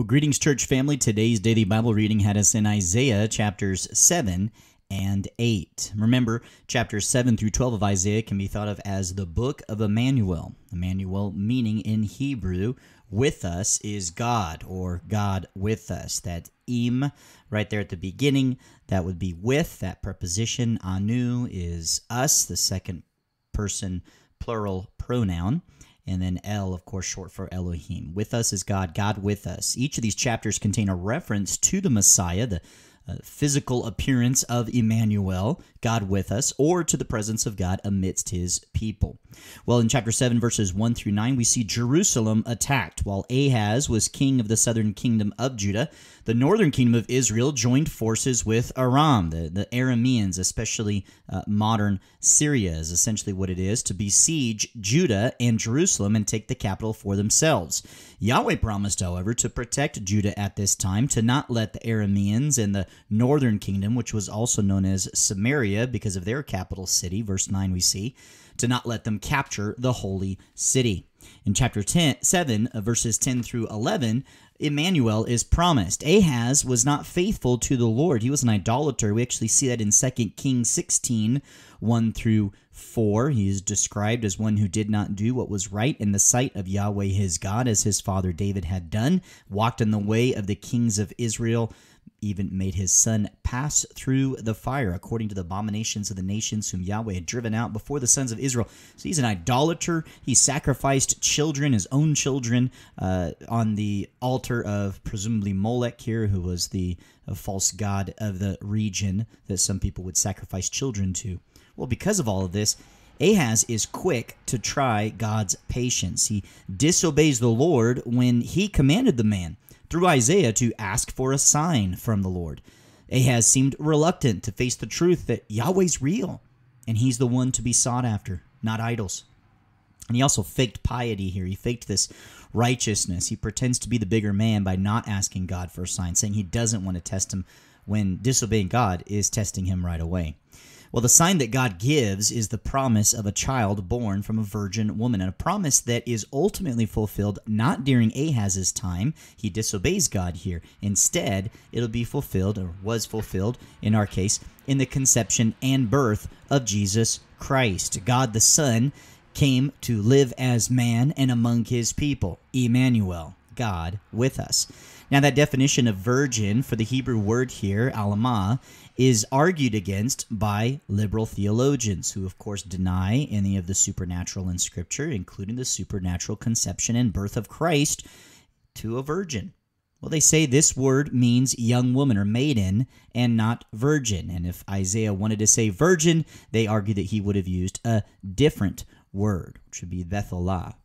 Well, greetings, church family. Today's daily Bible reading had us in Isaiah chapters 7 and 8. Remember, chapters 7 through 12 of Isaiah can be thought of as the book of Emmanuel. Emmanuel, meaning in Hebrew, with us is God, or God with us. That im right there at the beginning, that would be with. That preposition anu is us, the second person plural pronoun and then El, of course, short for Elohim. With us is God, God with us. Each of these chapters contain a reference to the Messiah, the uh, physical appearance of Emmanuel, God with us, or to the presence of God amidst his people. Well, in chapter 7, verses 1 through 9, we see Jerusalem attacked. While Ahaz was king of the southern kingdom of Judah, the northern kingdom of Israel joined forces with Aram, the, the Arameans, especially uh, modern Syria, is essentially what it is, to besiege Judah and Jerusalem and take the capital for themselves. Yahweh promised, however, to protect Judah at this time, to not let the Arameans and the northern kingdom, which was also known as Samaria because of their capital city, verse 9 we see, to not let them capture the holy city. In chapter 10, 7, uh, verses 10 through 11, Emmanuel is promised. Ahaz was not faithful to the Lord. He was an idolater. We actually see that in 2 Kings 16, 1 through 4. He is described as one who did not do what was right in the sight of Yahweh his God, as his father David had done, walked in the way of the kings of Israel even made his son pass through the fire, according to the abominations of the nations whom Yahweh had driven out before the sons of Israel. So he's an idolater. He sacrificed children, his own children, uh, on the altar of presumably Molech here, who was the uh, false god of the region that some people would sacrifice children to. Well, because of all of this, Ahaz is quick to try God's patience. He disobeys the Lord when he commanded the man through Isaiah to ask for a sign from the Lord. Ahaz seemed reluctant to face the truth that Yahweh's real and he's the one to be sought after, not idols. And he also faked piety here. He faked this righteousness. He pretends to be the bigger man by not asking God for a sign, saying he doesn't want to test him when disobeying God is testing him right away. Well, the sign that God gives is the promise of a child born from a virgin woman, and a promise that is ultimately fulfilled not during Ahaz's time. He disobeys God here. Instead, it'll be fulfilled, or was fulfilled in our case, in the conception and birth of Jesus Christ. God the Son came to live as man and among his people, Emmanuel. God with us. Now, that definition of virgin for the Hebrew word here, alama, is argued against by liberal theologians who, of course, deny any of the supernatural in Scripture, including the supernatural conception and birth of Christ to a virgin. Well, they say this word means young woman or maiden and not virgin. And if Isaiah wanted to say virgin, they argue that he would have used a different word, which would be Bethelah.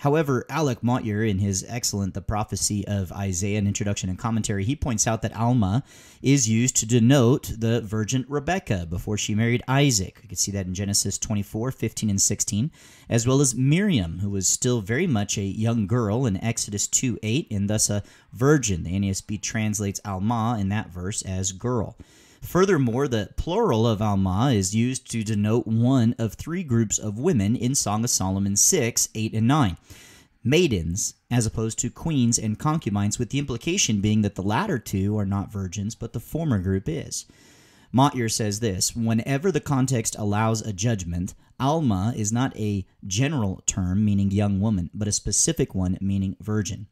However, Alec Montier, in his excellent The Prophecy of Isaiah, an introduction and commentary, he points out that Alma is used to denote the virgin Rebecca before she married Isaac. You can see that in Genesis 24, 15, and 16, as well as Miriam, who was still very much a young girl in Exodus 2, 8, and thus a virgin. The NASB translates Alma in that verse as girl. Furthermore, the plural of Alma is used to denote one of three groups of women in Song of Solomon 6, 8, and 9 maidens, as opposed to queens and concubines, with the implication being that the latter two are not virgins, but the former group is. Motyer says this Whenever the context allows a judgment, Alma is not a general term meaning young woman, but a specific one meaning virgin.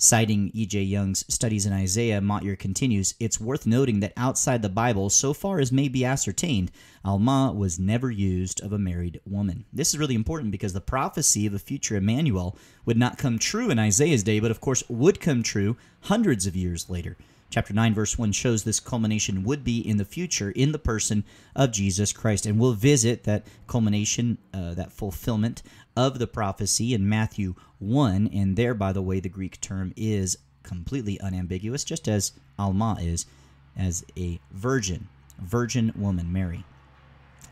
Citing E.J. Young's studies in Isaiah, Motyer continues It's worth noting that outside the Bible, so far as may be ascertained, Alma was never used of a married woman. This is really important because the prophecy of a future Emmanuel would not come true in Isaiah's day, but of course would come true hundreds of years later. Chapter 9, verse 1 shows this culmination would be in the future in the person of Jesus Christ. And we'll visit that culmination, uh, that fulfillment of the prophecy in Matthew 1. And there, by the way, the Greek term is completely unambiguous, just as Alma is, as a virgin, virgin woman, Mary.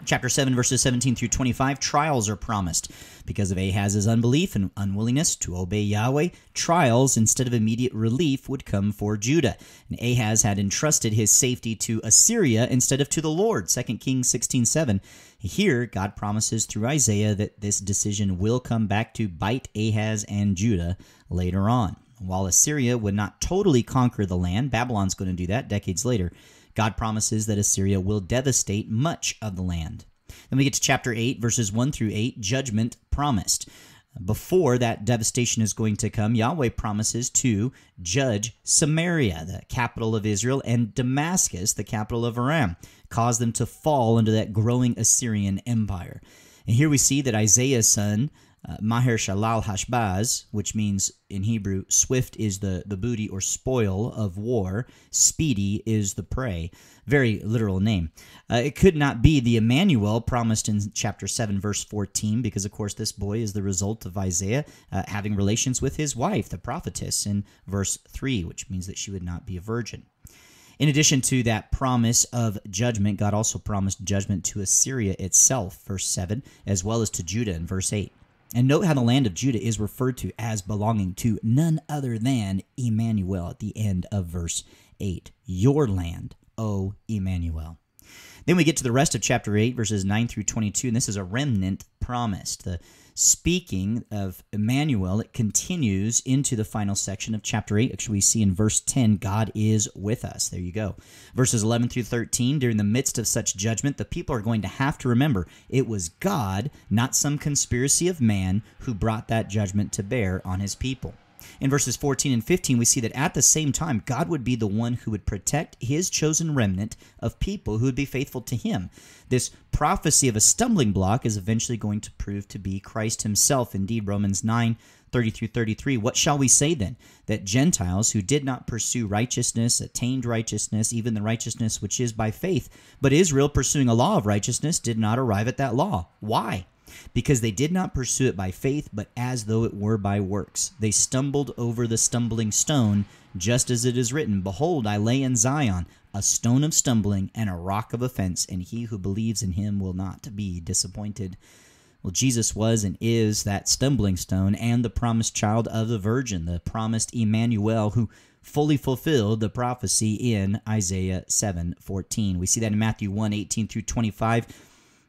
Chapter 7, verses 17 through 25 trials are promised. Because of Ahaz's unbelief and unwillingness to obey Yahweh, trials instead of immediate relief would come for Judah. And Ahaz had entrusted his safety to Assyria instead of to the Lord. 2 Kings 16 7. Here, God promises through Isaiah that this decision will come back to bite Ahaz and Judah later on. While Assyria would not totally conquer the land, Babylon's going to do that decades later. God promises that Assyria will devastate much of the land. Then we get to chapter 8, verses 1 through 8, judgment promised. Before that devastation is going to come, Yahweh promises to judge Samaria, the capital of Israel, and Damascus, the capital of Aram, cause them to fall under that growing Assyrian empire. And here we see that Isaiah's son, uh, Maher Shalal Hashbaz, which means in Hebrew, swift is the, the booty or spoil of war, speedy is the prey. Very literal name. Uh, it could not be the Emmanuel promised in chapter 7, verse 14, because of course this boy is the result of Isaiah uh, having relations with his wife, the prophetess, in verse 3, which means that she would not be a virgin. In addition to that promise of judgment, God also promised judgment to Assyria itself, verse 7, as well as to Judah in verse 8. And note how the land of Judah is referred to as belonging to none other than Emmanuel at the end of verse 8. Your land, O Emmanuel. Then we get to the rest of chapter 8, verses 9 through 22, and this is a remnant promised. The speaking of Emmanuel, it continues into the final section of chapter 8. Actually, we see in verse 10, God is with us. There you go. Verses 11 through 13, during the midst of such judgment, the people are going to have to remember it was God, not some conspiracy of man, who brought that judgment to bear on his people. In verses 14 and 15, we see that at the same time, God would be the one who would protect his chosen remnant of people who would be faithful to him. This prophecy of a stumbling block is eventually going to prove to be Christ himself. Indeed, Romans 9 30 through 33. What shall we say then? That Gentiles who did not pursue righteousness attained righteousness, even the righteousness which is by faith. But Israel, pursuing a law of righteousness, did not arrive at that law. Why? because they did not pursue it by faith, but as though it were by works. They stumbled over the stumbling stone, just as it is written Behold, I lay in Zion a stone of stumbling and a rock of offense, and he who believes in him will not be disappointed. Well, Jesus was and is that stumbling stone and the promised child of the Virgin, the promised Emmanuel, who fully fulfilled the prophecy in Isaiah 7 14. We see that in Matthew 1 18 through 25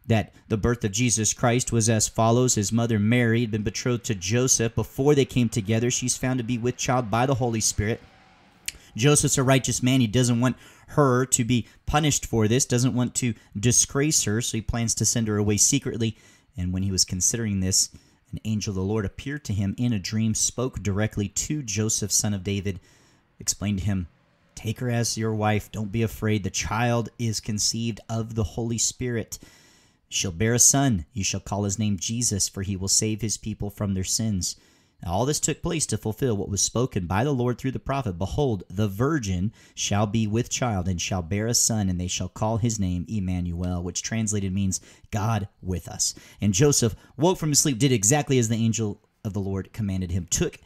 that the birth of Jesus Christ was as follows. His mother Mary had been betrothed to Joseph. Before they came together, she's found to be with child by the Holy Spirit. Joseph's a righteous man. He doesn't want her to be punished for this, doesn't want to disgrace her, so he plans to send her away secretly. And when he was considering this, an angel of the Lord appeared to him in a dream, spoke directly to Joseph, son of David, explained to him, Take her as your wife. Don't be afraid. The child is conceived of the Holy Spirit shall bear a son. You shall call his name Jesus, for he will save his people from their sins. Now, all this took place to fulfill what was spoken by the Lord through the prophet Behold, the virgin shall be with child and shall bear a son, and they shall call his name Emmanuel, which translated means God with us. And Joseph woke from his sleep, did exactly as the angel of the Lord commanded him, took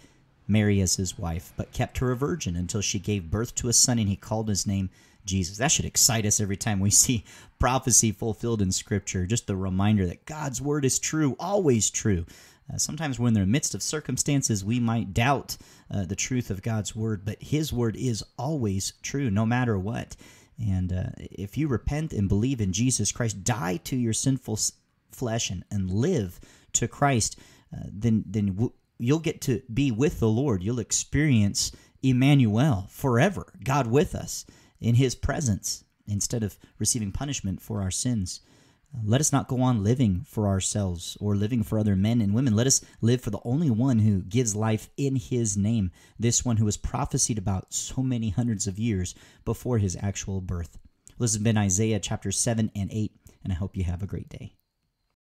Mary as his wife, but kept her a virgin until she gave birth to a son, and he called his name Jesus. That should excite us every time we see prophecy fulfilled in Scripture. Just the reminder that God's word is true, always true. Uh, sometimes we're in the midst of circumstances, we might doubt uh, the truth of God's word, but His word is always true, no matter what. And uh, if you repent and believe in Jesus Christ, die to your sinful flesh and, and live to Christ, uh, then then w- you'll get to be with the Lord. You'll experience Emmanuel forever, God with us in his presence instead of receiving punishment for our sins. Let us not go on living for ourselves or living for other men and women. Let us live for the only one who gives life in his name, this one who was prophesied about so many hundreds of years before his actual birth. This has been Isaiah chapter 7 and 8, and I hope you have a great day.